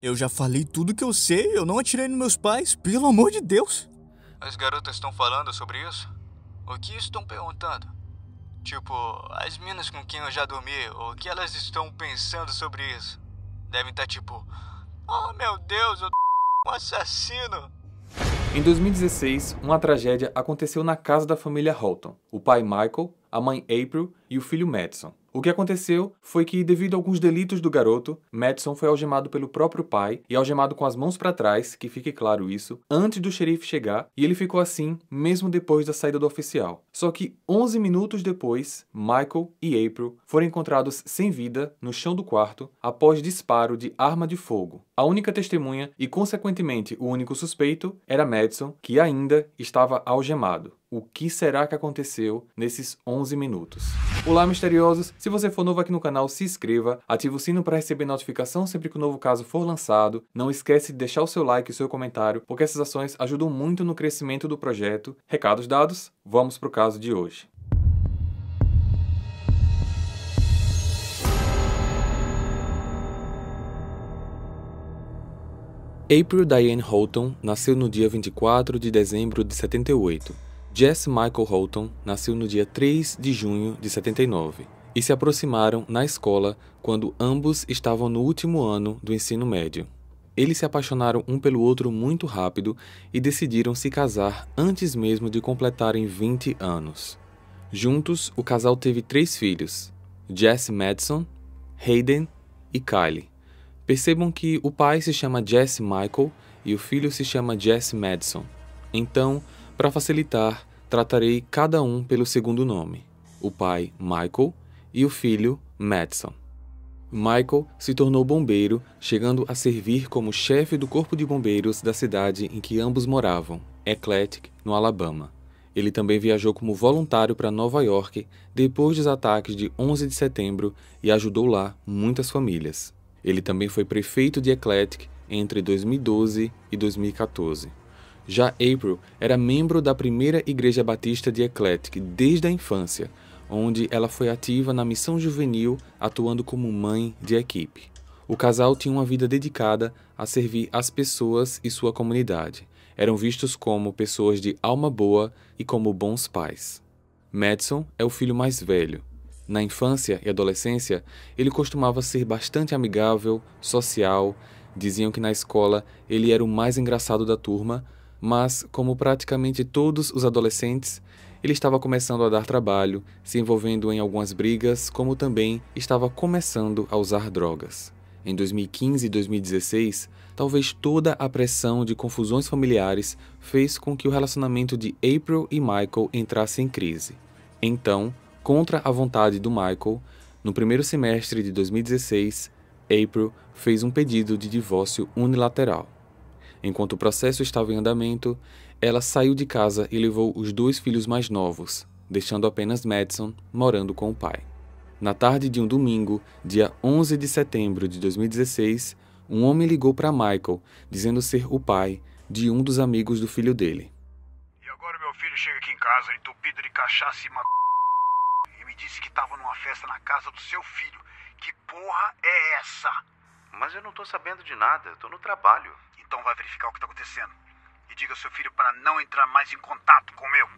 Eu já falei tudo que eu sei, eu não atirei nos meus pais, pelo amor de Deus. As garotas estão falando sobre isso? O que estão perguntando? Tipo, as meninas com quem eu já dormi, o que elas estão pensando sobre isso? Devem estar tá tipo, oh meu Deus, eu tô um assassino. Em 2016, uma tragédia aconteceu na casa da família Holton. O pai Michael, a mãe April e o filho Madison. O que aconteceu foi que, devido a alguns delitos do garoto, Madison foi algemado pelo próprio pai e algemado com as mãos para trás, que fique claro isso, antes do xerife chegar, e ele ficou assim mesmo depois da saída do oficial. Só que 11 minutos depois, Michael e April foram encontrados sem vida no chão do quarto após disparo de arma de fogo. A única testemunha e, consequentemente, o único suspeito era Madison, que ainda estava algemado. O que será que aconteceu nesses 11 minutos? Olá, misteriosos! Se você for novo aqui no canal, se inscreva, ative o sino para receber notificação sempre que o um novo caso for lançado. Não esquece de deixar o seu like e o seu comentário, porque essas ações ajudam muito no crescimento do projeto. Recados dados, vamos para o caso de hoje. April Diane Houghton nasceu no dia 24 de dezembro de 78. Jess Michael Houghton nasceu no dia 3 de junho de 79 e se aproximaram na escola quando ambos estavam no último ano do ensino médio. Eles se apaixonaram um pelo outro muito rápido e decidiram se casar antes mesmo de completarem 20 anos. Juntos, o casal teve três filhos: Jess Madison, Hayden e Kylie. Percebam que o pai se chama Jesse Michael e o filho se chama Jesse Madison. Então, para facilitar, tratarei cada um pelo segundo nome: o pai Michael e o filho Madison. Michael se tornou bombeiro, chegando a servir como chefe do corpo de bombeiros da cidade em que ambos moravam, Eclectic, no Alabama. Ele também viajou como voluntário para Nova York depois dos ataques de 11 de setembro e ajudou lá muitas famílias. Ele também foi prefeito de Eclectic entre 2012 e 2014. Já April era membro da primeira Igreja Batista de Eclectic desde a infância, onde ela foi ativa na missão juvenil, atuando como mãe de equipe. O casal tinha uma vida dedicada a servir as pessoas e sua comunidade. Eram vistos como pessoas de alma boa e como bons pais. Madison é o filho mais velho, na infância e adolescência, ele costumava ser bastante amigável, social. Diziam que na escola ele era o mais engraçado da turma, mas, como praticamente todos os adolescentes, ele estava começando a dar trabalho, se envolvendo em algumas brigas, como também estava começando a usar drogas. Em 2015 e 2016, talvez toda a pressão de confusões familiares fez com que o relacionamento de April e Michael entrasse em crise. Então, Contra a vontade do Michael, no primeiro semestre de 2016, April fez um pedido de divórcio unilateral. Enquanto o processo estava em andamento, ela saiu de casa e levou os dois filhos mais novos, deixando apenas Madison morando com o pai. Na tarde de um domingo, dia 11 de setembro de 2016, um homem ligou para Michael, dizendo ser o pai de um dos amigos do filho dele. E agora meu filho chega aqui em casa entupido de cachaça e disse que estava numa festa na casa do seu filho. Que porra é essa? Mas eu não tô sabendo de nada, eu tô no trabalho. Então vai verificar o que tá acontecendo. E diga ao seu filho para não entrar mais em contato com o meu.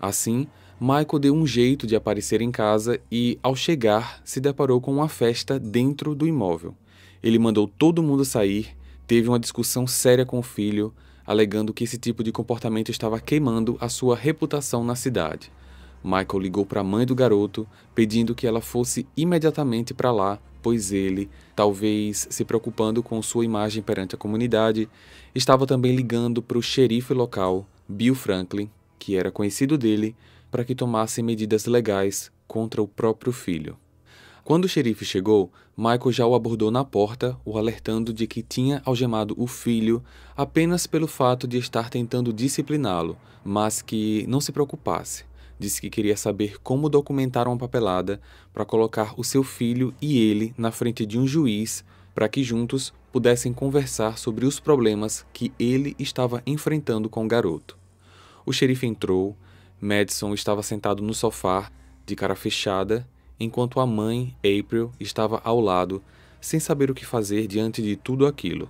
Assim, Michael deu um jeito de aparecer em casa e, ao chegar, se deparou com uma festa dentro do imóvel. Ele mandou todo mundo sair, teve uma discussão séria com o filho, alegando que esse tipo de comportamento estava queimando a sua reputação na cidade. Michael ligou para a mãe do garoto, pedindo que ela fosse imediatamente para lá, pois ele, talvez se preocupando com sua imagem perante a comunidade, estava também ligando para o xerife local, Bill Franklin, que era conhecido dele, para que tomasse medidas legais contra o próprio filho. Quando o xerife chegou, Michael já o abordou na porta, o alertando de que tinha algemado o filho apenas pelo fato de estar tentando discipliná-lo, mas que não se preocupasse disse que queria saber como documentar uma papelada para colocar o seu filho e ele na frente de um juiz para que juntos pudessem conversar sobre os problemas que ele estava enfrentando com o garoto. O xerife entrou, Madison estava sentado no sofá, de cara fechada, enquanto a mãe, April, estava ao lado, sem saber o que fazer diante de tudo aquilo.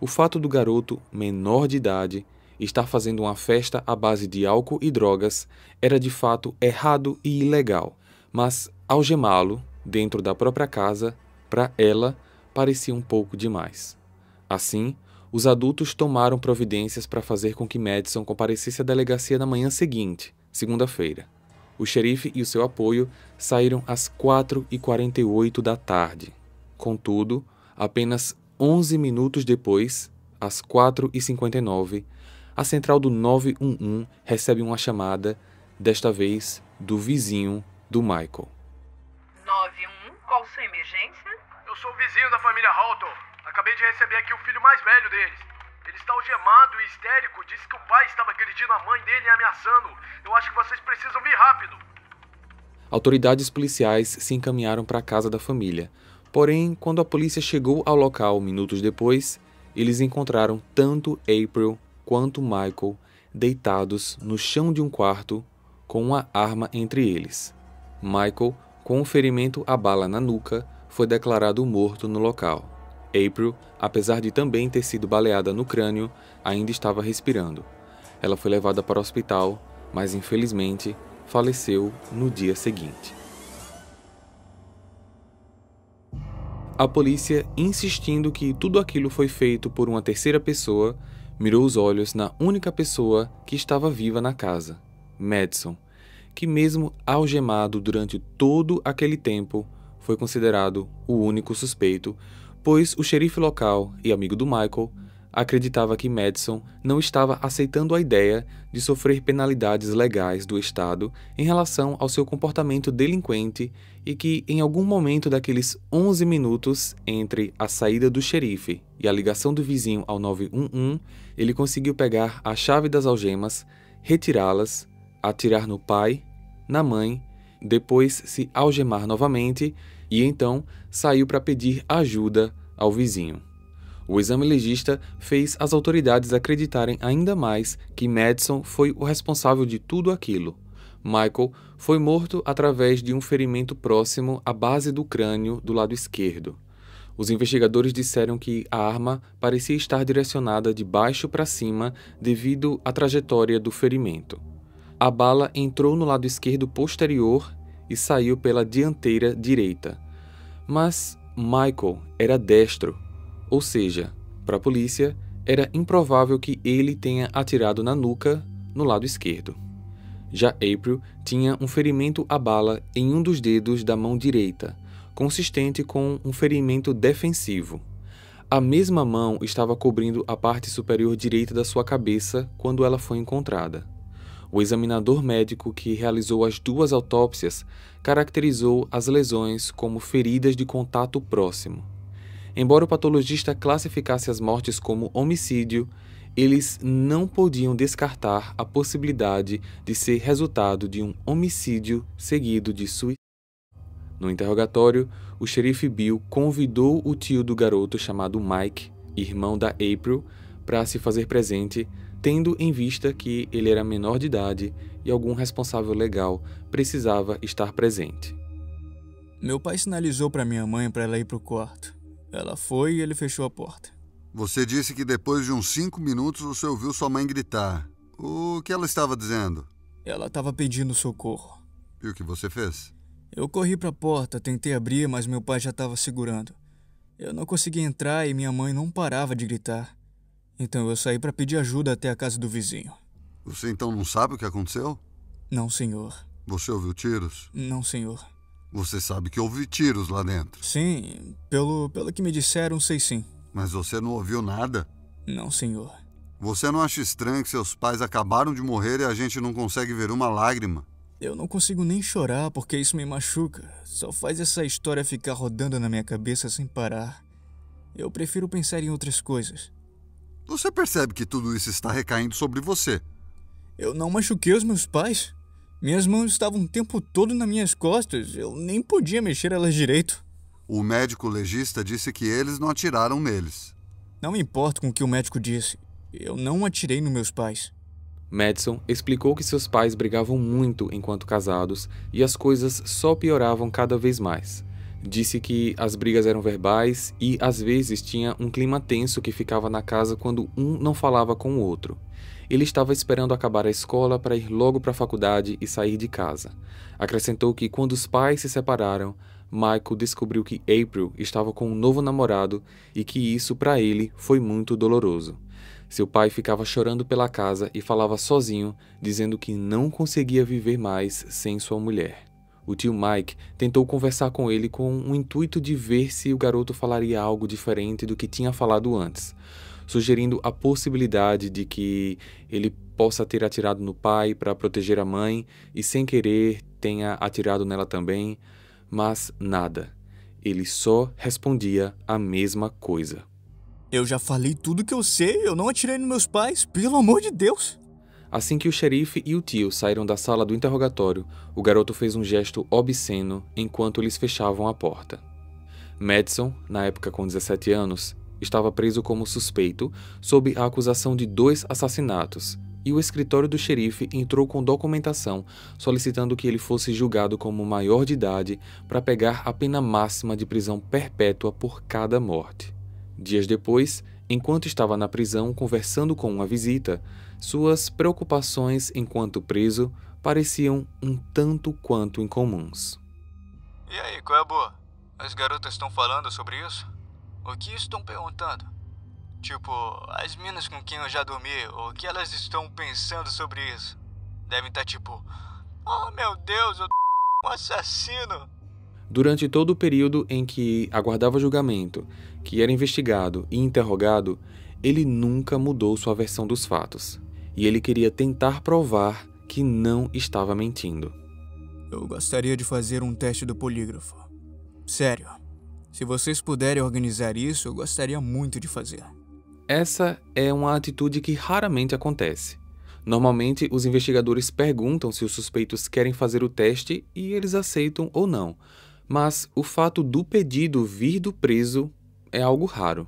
O fato do garoto, menor de idade, estar fazendo uma festa à base de álcool e drogas era de fato errado e ilegal, mas algemá-lo dentro da própria casa, para ela, parecia um pouco demais. Assim, os adultos tomaram providências para fazer com que Madison comparecesse à delegacia na manhã seguinte, segunda-feira. O xerife e o seu apoio saíram às 4h48 da tarde. Contudo, apenas 11 minutos depois, às 4h59, a central do 911 recebe uma chamada, desta vez do vizinho do Michael. 911, qual sua emergência? Eu sou o vizinho da família Halton. Acabei de receber aqui o filho mais velho deles. Ele está algemado e histérico. Disse que o pai estava agredindo a mãe dele e ameaçando. Eu acho que vocês precisam vir rápido. Autoridades policiais se encaminharam para a casa da família. Porém, quando a polícia chegou ao local minutos depois, eles encontraram tanto April quanto Michael deitados no chão de um quarto com uma arma entre eles. Michael, com um ferimento a bala na nuca, foi declarado morto no local. April, apesar de também ter sido baleada no crânio, ainda estava respirando. Ela foi levada para o hospital, mas infelizmente faleceu no dia seguinte. A polícia, insistindo que tudo aquilo foi feito por uma terceira pessoa, mirou os olhos na única pessoa que estava viva na casa, Madison, que, mesmo algemado durante todo aquele tempo, foi considerado o único suspeito, pois o xerife local e amigo do Michael acreditava que Madison não estava aceitando a ideia de sofrer penalidades legais do Estado em relação ao seu comportamento delinquente e que, em algum momento daqueles 11 minutos entre a saída do xerife e a ligação do vizinho ao 911, ele conseguiu pegar a chave das algemas, retirá-las, atirar no pai, na mãe, depois se algemar novamente e então saiu para pedir ajuda ao vizinho. O exame legista fez as autoridades acreditarem ainda mais que Madison foi o responsável de tudo aquilo. Michael foi morto através de um ferimento próximo à base do crânio do lado esquerdo. Os investigadores disseram que a arma parecia estar direcionada de baixo para cima devido à trajetória do ferimento. A bala entrou no lado esquerdo posterior e saiu pela dianteira direita. Mas Michael era destro ou seja, para a polícia, era improvável que ele tenha atirado na nuca, no lado esquerdo. Já April tinha um ferimento à bala em um dos dedos da mão direita, consistente com um ferimento defensivo. A mesma mão estava cobrindo a parte superior direita da sua cabeça quando ela foi encontrada. O examinador médico que realizou as duas autópsias caracterizou as lesões como feridas de contato próximo. Embora o patologista classificasse as mortes como homicídio, eles não podiam descartar a possibilidade de ser resultado de um homicídio seguido de suicídio. No interrogatório, o xerife Bill convidou o tio do garoto chamado Mike, irmão da April, para se fazer presente, tendo em vista que ele era menor de idade e algum responsável legal precisava estar presente. Meu pai sinalizou para minha mãe para ela ir para o quarto. Ela foi e ele fechou a porta. Você disse que depois de uns cinco minutos você ouviu sua mãe gritar. O que ela estava dizendo? Ela estava pedindo socorro. E o que você fez? Eu corri para a porta, tentei abrir, mas meu pai já estava segurando. Eu não consegui entrar e minha mãe não parava de gritar. Então eu saí para pedir ajuda até a casa do vizinho. Você então não sabe o que aconteceu? Não, senhor. Você ouviu tiros? Não, senhor. Você sabe que houve tiros lá dentro. Sim, pelo, pelo que me disseram, sei sim. Mas você não ouviu nada? Não, senhor. Você não acha estranho que seus pais acabaram de morrer e a gente não consegue ver uma lágrima? Eu não consigo nem chorar porque isso me machuca. Só faz essa história ficar rodando na minha cabeça sem parar. Eu prefiro pensar em outras coisas. Você percebe que tudo isso está recaindo sobre você? Eu não machuquei os meus pais. Minhas mãos estavam o tempo todo nas minhas costas, eu nem podia mexer elas direito. O médico legista disse que eles não atiraram neles. Não importa com o que o médico disse. Eu não atirei nos meus pais. Madison explicou que seus pais brigavam muito enquanto casados e as coisas só pioravam cada vez mais. Disse que as brigas eram verbais e às vezes tinha um clima tenso que ficava na casa quando um não falava com o outro. Ele estava esperando acabar a escola para ir logo para a faculdade e sair de casa. Acrescentou que quando os pais se separaram, Michael descobriu que April estava com um novo namorado e que isso para ele foi muito doloroso. Seu pai ficava chorando pela casa e falava sozinho, dizendo que não conseguia viver mais sem sua mulher. O tio Mike tentou conversar com ele com o intuito de ver se o garoto falaria algo diferente do que tinha falado antes sugerindo a possibilidade de que ele possa ter atirado no pai para proteger a mãe e, sem querer, tenha atirado nela também, mas nada. Ele só respondia a mesma coisa. Eu já falei tudo que eu sei, eu não atirei nos meus pais, pelo amor de Deus! Assim que o xerife e o tio saíram da sala do interrogatório, o garoto fez um gesto obsceno enquanto eles fechavam a porta. Madison, na época com 17 anos, estava preso como suspeito sob a acusação de dois assassinatos, e o escritório do xerife entrou com documentação solicitando que ele fosse julgado como maior de idade para pegar a pena máxima de prisão perpétua por cada morte. Dias depois, enquanto estava na prisão conversando com uma visita, suas preocupações enquanto preso pareciam um tanto quanto incomuns. E aí, qual é a boa? As garotas estão falando sobre isso? O que estão perguntando? Tipo, as minas com quem eu já dormi, o que elas estão pensando sobre isso? Devem estar tá tipo, oh meu Deus, eu tô um assassino. Durante todo o período em que aguardava julgamento, que era investigado e interrogado, ele nunca mudou sua versão dos fatos. E ele queria tentar provar que não estava mentindo. Eu gostaria de fazer um teste do polígrafo. Sério. Se vocês puderem organizar isso, eu gostaria muito de fazer. Essa é uma atitude que raramente acontece. Normalmente, os investigadores perguntam se os suspeitos querem fazer o teste e eles aceitam ou não, mas o fato do pedido vir do preso é algo raro.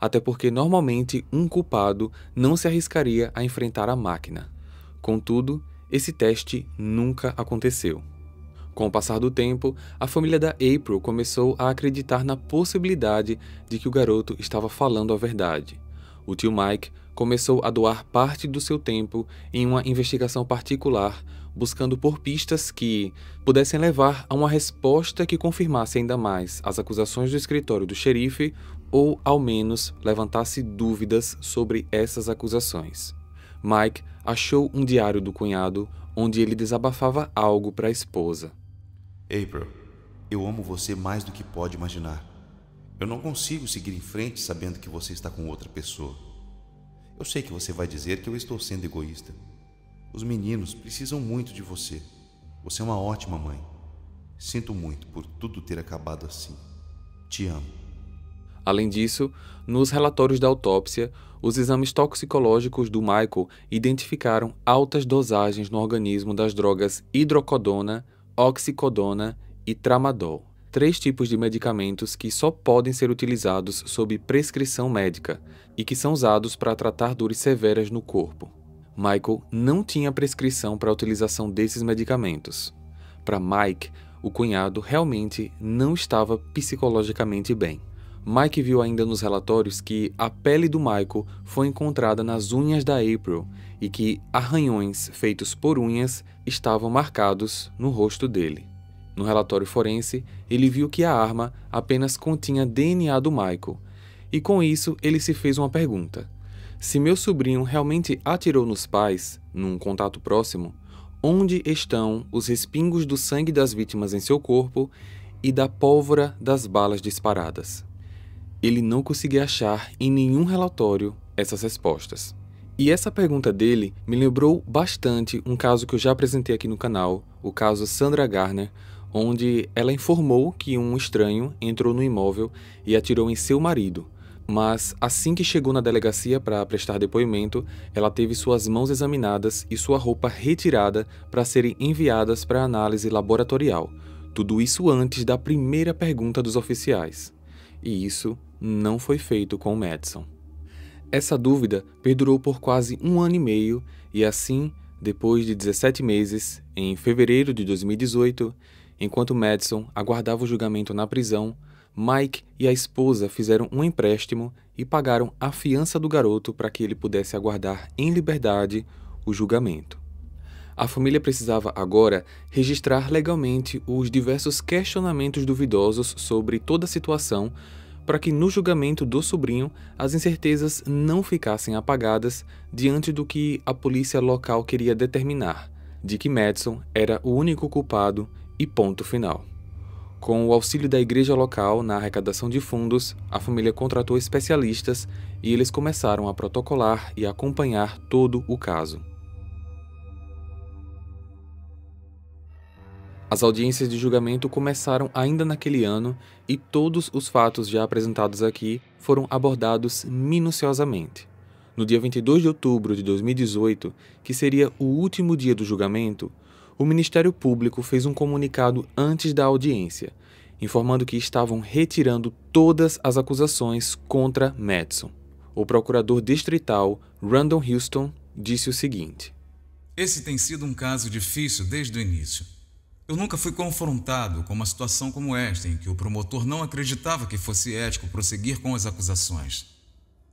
Até porque normalmente um culpado não se arriscaria a enfrentar a máquina. Contudo, esse teste nunca aconteceu. Com o passar do tempo, a família da April começou a acreditar na possibilidade de que o garoto estava falando a verdade. O tio Mike começou a doar parte do seu tempo em uma investigação particular, buscando por pistas que pudessem levar a uma resposta que confirmasse ainda mais as acusações do escritório do xerife ou, ao menos, levantasse dúvidas sobre essas acusações. Mike achou um diário do cunhado onde ele desabafava algo para a esposa. April, eu amo você mais do que pode imaginar. Eu não consigo seguir em frente sabendo que você está com outra pessoa. Eu sei que você vai dizer que eu estou sendo egoísta. Os meninos precisam muito de você. Você é uma ótima mãe. Sinto muito por tudo ter acabado assim. Te amo. Além disso, nos relatórios da autópsia, os exames toxicológicos do Michael identificaram altas dosagens no organismo das drogas hidrocodona, oxicodona e tramadol, três tipos de medicamentos que só podem ser utilizados sob prescrição médica e que são usados para tratar dores severas no corpo. Michael não tinha prescrição para a utilização desses medicamentos. Para Mike, o cunhado realmente não estava psicologicamente bem. Mike viu ainda nos relatórios que a pele do Michael foi encontrada nas unhas da April e que arranhões feitos por unhas estavam marcados no rosto dele. No relatório forense, ele viu que a arma apenas continha DNA do Michael, e com isso ele se fez uma pergunta: se meu sobrinho realmente atirou nos pais, num contato próximo, onde estão os respingos do sangue das vítimas em seu corpo e da pólvora das balas disparadas? Ele não conseguia achar em nenhum relatório essas respostas. E essa pergunta dele me lembrou bastante um caso que eu já apresentei aqui no canal, o caso Sandra Garner, onde ela informou que um estranho entrou no imóvel e atirou em seu marido. Mas assim que chegou na delegacia para prestar depoimento, ela teve suas mãos examinadas e sua roupa retirada para serem enviadas para análise laboratorial. Tudo isso antes da primeira pergunta dos oficiais. E isso não foi feito com Madison. Essa dúvida perdurou por quase um ano e meio, e assim, depois de 17 meses, em fevereiro de 2018, enquanto Madison aguardava o julgamento na prisão, Mike e a esposa fizeram um empréstimo e pagaram a fiança do garoto para que ele pudesse aguardar em liberdade o julgamento. A família precisava agora registrar legalmente os diversos questionamentos duvidosos sobre toda a situação para que no julgamento do sobrinho as incertezas não ficassem apagadas diante do que a polícia local queria determinar, de que Madison era o único culpado e ponto final. Com o auxílio da igreja local na arrecadação de fundos, a família contratou especialistas e eles começaram a protocolar e acompanhar todo o caso. As audiências de julgamento começaram ainda naquele ano e todos os fatos já apresentados aqui foram abordados minuciosamente. No dia 22 de outubro de 2018, que seria o último dia do julgamento, o Ministério Público fez um comunicado antes da audiência, informando que estavam retirando todas as acusações contra Madison. O procurador distrital Randall Houston disse o seguinte: Esse tem sido um caso difícil desde o início. Eu nunca fui confrontado com uma situação como esta, em que o promotor não acreditava que fosse ético prosseguir com as acusações.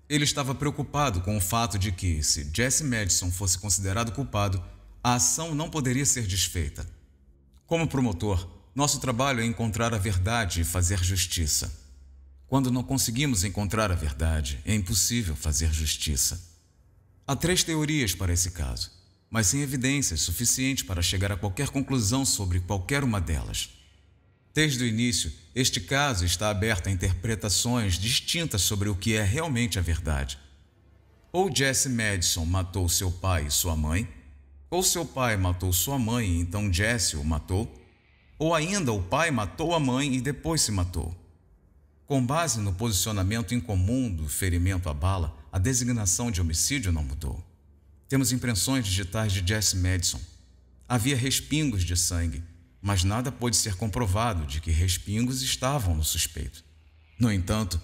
Ele estava preocupado com o fato de que, se Jesse Madison fosse considerado culpado, a ação não poderia ser desfeita. Como promotor, nosso trabalho é encontrar a verdade e fazer justiça. Quando não conseguimos encontrar a verdade, é impossível fazer justiça. Há três teorias para esse caso mas sem evidências suficientes para chegar a qualquer conclusão sobre qualquer uma delas. Desde o início, este caso está aberto a interpretações distintas sobre o que é realmente a verdade. Ou Jesse Madison matou seu pai e sua mãe, ou seu pai matou sua mãe e então Jesse o matou, ou ainda o pai matou a mãe e depois se matou. Com base no posicionamento incomum do ferimento à bala, a designação de homicídio não mudou. Temos impressões digitais de Jess Madison. Havia respingos de sangue, mas nada pôde ser comprovado de que respingos estavam no suspeito. No entanto,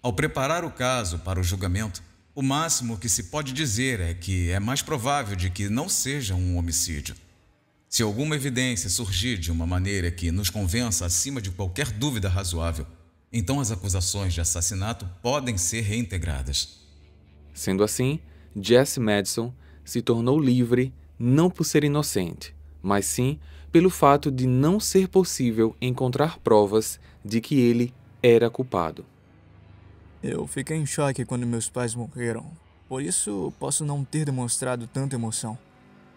ao preparar o caso para o julgamento, o máximo que se pode dizer é que é mais provável de que não seja um homicídio. Se alguma evidência surgir de uma maneira que nos convença acima de qualquer dúvida razoável, então as acusações de assassinato podem ser reintegradas. Sendo assim, Jesse Madison se tornou livre não por ser inocente, mas sim pelo fato de não ser possível encontrar provas de que ele era culpado. Eu fiquei em choque quando meus pais morreram, por isso posso não ter demonstrado tanta emoção.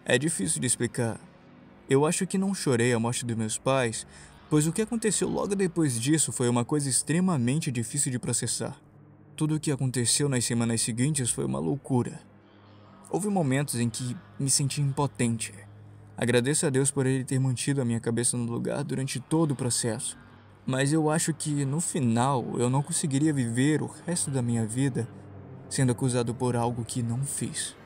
É difícil de explicar. Eu acho que não chorei a morte dos meus pais, pois o que aconteceu logo depois disso foi uma coisa extremamente difícil de processar. Tudo o que aconteceu nas semanas seguintes foi uma loucura. Houve momentos em que me senti impotente. Agradeço a Deus por ele ter mantido a minha cabeça no lugar durante todo o processo, mas eu acho que no final eu não conseguiria viver o resto da minha vida sendo acusado por algo que não fiz.